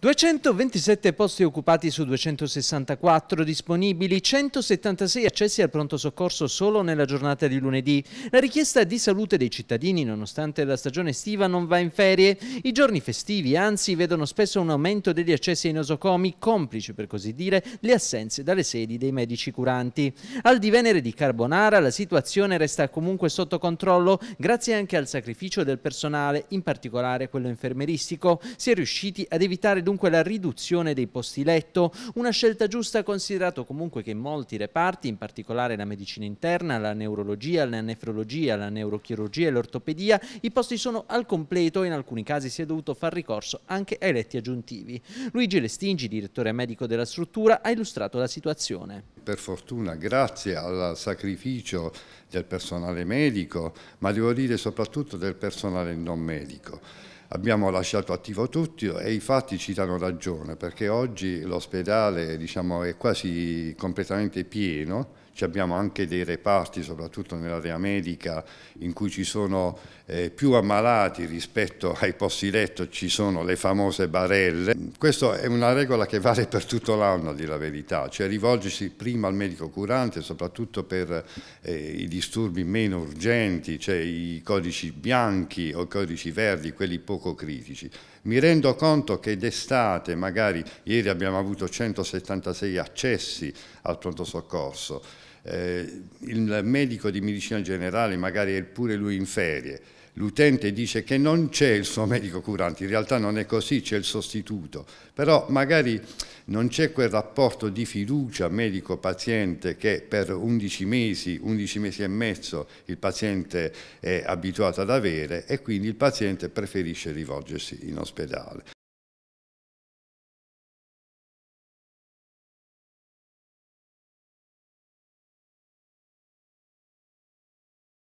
227 posti occupati su 264 disponibili, 176 accessi al pronto soccorso solo nella giornata di lunedì. La richiesta di salute dei cittadini, nonostante la stagione estiva, non va in ferie. I giorni festivi, anzi, vedono spesso un aumento degli accessi ai nosocomi, complice, per così dire, le assenze dalle sedi dei medici curanti. Al divenere di Carbonara la situazione resta comunque sotto controllo, grazie anche al sacrificio del personale, in particolare quello infermeristico. Si è riusciti ad evitare due dunque la riduzione dei posti letto, una scelta giusta considerato comunque che molti reparti, in particolare la medicina interna, la neurologia, la nefrologia, la neurochirurgia e l'ortopedia, i posti sono al completo e in alcuni casi si è dovuto far ricorso anche ai letti aggiuntivi. Luigi Lestingi, direttore medico della struttura, ha illustrato la situazione. Per fortuna, grazie al sacrificio del personale medico, ma devo dire soprattutto del personale non medico, abbiamo lasciato attivo tutti e i fatti ci danno ragione perché oggi l'ospedale diciamo, è quasi completamente pieno ci abbiamo anche dei reparti, soprattutto nell'area medica, in cui ci sono eh, più ammalati rispetto ai posti letto, ci sono le famose barelle. Questa è una regola che vale per tutto l'anno, a dire la verità, cioè rivolgersi prima al medico curante, soprattutto per eh, i disturbi meno urgenti, cioè i codici bianchi o i codici verdi, quelli poco critici. Mi rendo conto che d'estate, magari ieri abbiamo avuto 176 accessi al pronto soccorso, eh, il medico di medicina generale magari è pure lui in ferie, l'utente dice che non c'è il suo medico curante, in realtà non è così, c'è il sostituto, però magari non c'è quel rapporto di fiducia medico-paziente che per 11 mesi, 11 mesi e mezzo il paziente è abituato ad avere e quindi il paziente preferisce rivolgersi in ospedale.